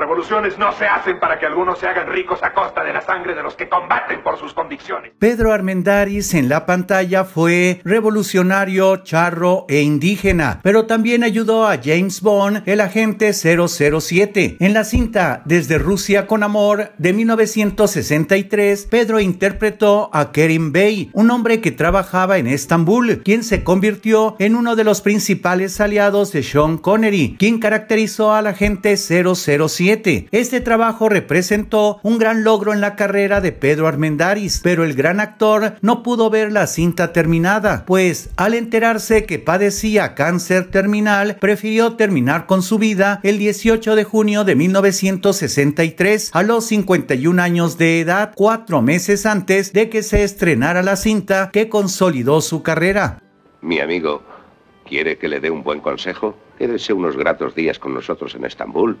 revoluciones no se hacen para que algunos se hagan ricos a costa de la sangre de los que combaten por sus convicciones. Pedro Armendaris en la pantalla fue revolucionario, charro e indígena, pero también ayudó a James Bond, el agente 007. En la cinta Desde Rusia con Amor de 1963, Pedro interpretó a Kerim Bey, un hombre que trabajaba en Estambul, quien se convirtió en uno de los principales aliados de Sean Connery, quien caracterizó al agente 007 este trabajo representó un gran logro en la carrera de Pedro Armendáriz, pero el gran actor no pudo ver la cinta terminada, pues al enterarse que padecía cáncer terminal, prefirió terminar con su vida el 18 de junio de 1963 a los 51 años de edad, cuatro meses antes de que se estrenara la cinta que consolidó su carrera. Mi amigo, ¿quiere que le dé un buen consejo? Quédese unos gratos días con nosotros en Estambul